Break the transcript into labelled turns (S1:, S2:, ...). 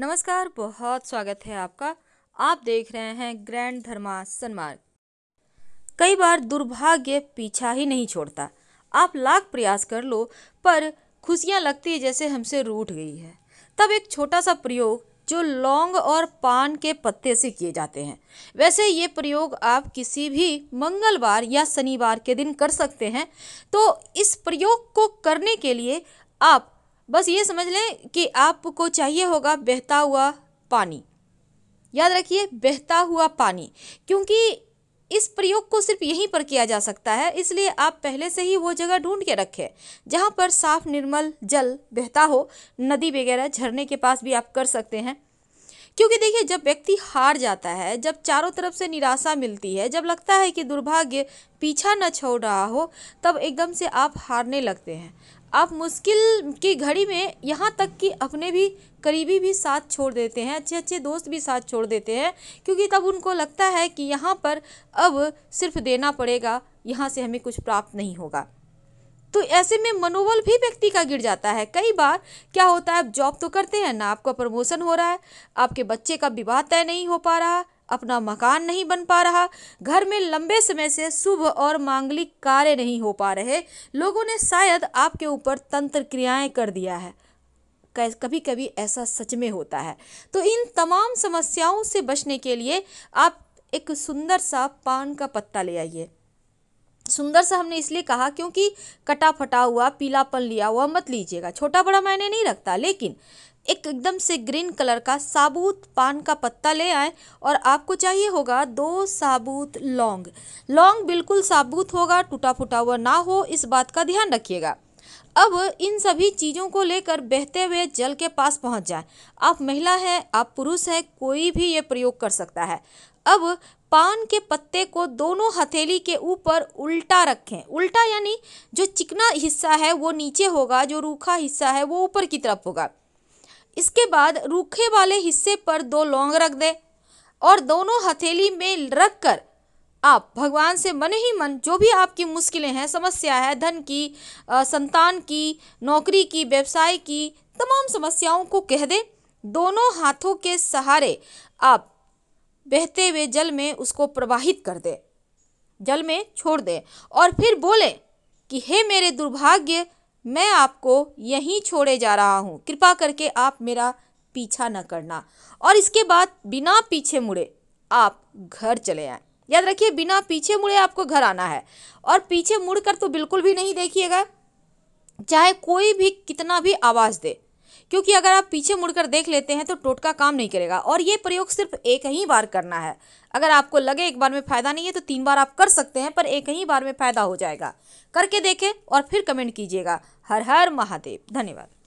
S1: नमस्कार बहुत स्वागत है आपका आप देख रहे हैं ग्रैंड धर्मा सन्मार्ग कई बार दुर्भाग्य पीछा ही नहीं छोड़ता आप लाख प्रयास कर लो पर खुशियाँ लगती है जैसे हमसे रूठ गई है तब एक छोटा सा प्रयोग जो लौंग और पान के पत्ते से किए जाते हैं वैसे ये प्रयोग आप किसी भी मंगलवार या शनिवार के दिन कर सकते हैं तो इस प्रयोग को करने के लिए आप बस ये समझ लें कि आपको चाहिए होगा बहता हुआ पानी याद रखिए बहता हुआ पानी क्योंकि इस प्रयोग को सिर्फ यहीं पर किया जा सकता है इसलिए आप पहले से ही वो जगह ढूंढ के रखें जहाँ पर साफ निर्मल जल बहता हो नदी वगैरह झरने के पास भी आप कर सकते हैं क्योंकि देखिए जब व्यक्ति हार जाता है जब चारों तरफ से निराशा मिलती है जब लगता है कि दुर्भाग्य पीछा न छोड़ रहा हो तब एकदम से आप हारने लगते हैं आप मुश्किल की घड़ी में यहाँ तक कि अपने भी करीबी भी साथ छोड़ देते हैं अच्छे अच्छे दोस्त भी साथ छोड़ देते हैं क्योंकि तब उनको लगता है कि यहाँ पर अब सिर्फ देना पड़ेगा यहाँ से हमें कुछ प्राप्त नहीं होगा तो ऐसे में मनोबल भी व्यक्ति का गिर जाता है कई बार क्या होता है आप जॉब तो करते हैं ना आपका प्रमोशन हो रहा है आपके बच्चे का विवाह तय नहीं हो पा रहा अपना मकान नहीं बन पा रहा घर में लंबे समय से शुभ और मांगलिक कार्य नहीं हो पा रहे लोगों ने शायद आपके ऊपर तंत्र क्रियाएं कर दिया है कभी कभी ऐसा सच में होता है तो इन तमाम समस्याओं से बचने के लिए आप एक सुंदर सा पान का पत्ता ले आइए सुंदर सा हमने इसलिए कहा क्योंकि कटा फटा हुआ पीलापन लिया हुआ मत लीजिएगा छोटा बड़ा मायने नहीं रखता लेकिन एक एकदम से ग्रीन कलर का साबुत पान का पत्ता ले आए और आपको चाहिए होगा दो साबुत लौंग लौंग बिल्कुल साबुत होगा टूटा फूटा हुआ ना हो इस बात का ध्यान रखिएगा अब इन सभी चीज़ों को लेकर बहते हुए जल के पास पहुंच जाएं। आप महिला हैं आप पुरुष हैं कोई भी ये प्रयोग कर सकता है अब पान के पत्ते को दोनों हथेली के ऊपर उल्टा रखें उल्टा यानी जो चिकना हिस्सा है वो नीचे होगा जो रूखा हिस्सा है वो ऊपर की तरफ होगा इसके बाद रूखे वाले हिस्से पर दो लौंग रख दें और दोनों हथेली में रख कर आप भगवान से मन ही मन जो भी आपकी मुश्किलें हैं समस्या है धन की आ, संतान की नौकरी की व्यवसाय की तमाम समस्याओं को कह दें दोनों हाथों के सहारे आप बहते हुए जल में उसको प्रवाहित कर दे जल में छोड़ दे और फिर बोले कि हे मेरे दुर्भाग्य मैं आपको यहीं छोड़े जा रहा हूँ कृपा करके आप मेरा पीछा न करना और इसके बाद बिना पीछे मुड़े आप घर चले आए याद रखिए बिना पीछे मुड़े आपको घर आना है और पीछे मुड़कर तो बिल्कुल भी नहीं देखिएगा चाहे कोई भी कितना भी आवाज़ दे क्योंकि अगर आप पीछे मुड़कर देख लेते हैं तो टोटका काम नहीं करेगा और ये प्रयोग सिर्फ एक ही बार करना है अगर आपको लगे एक बार में फ़ायदा नहीं है तो तीन बार आप कर सकते हैं पर एक ही बार में फ़ायदा हो जाएगा करके देखें और फिर कमेंट कीजिएगा हर हर महादेव धन्यवाद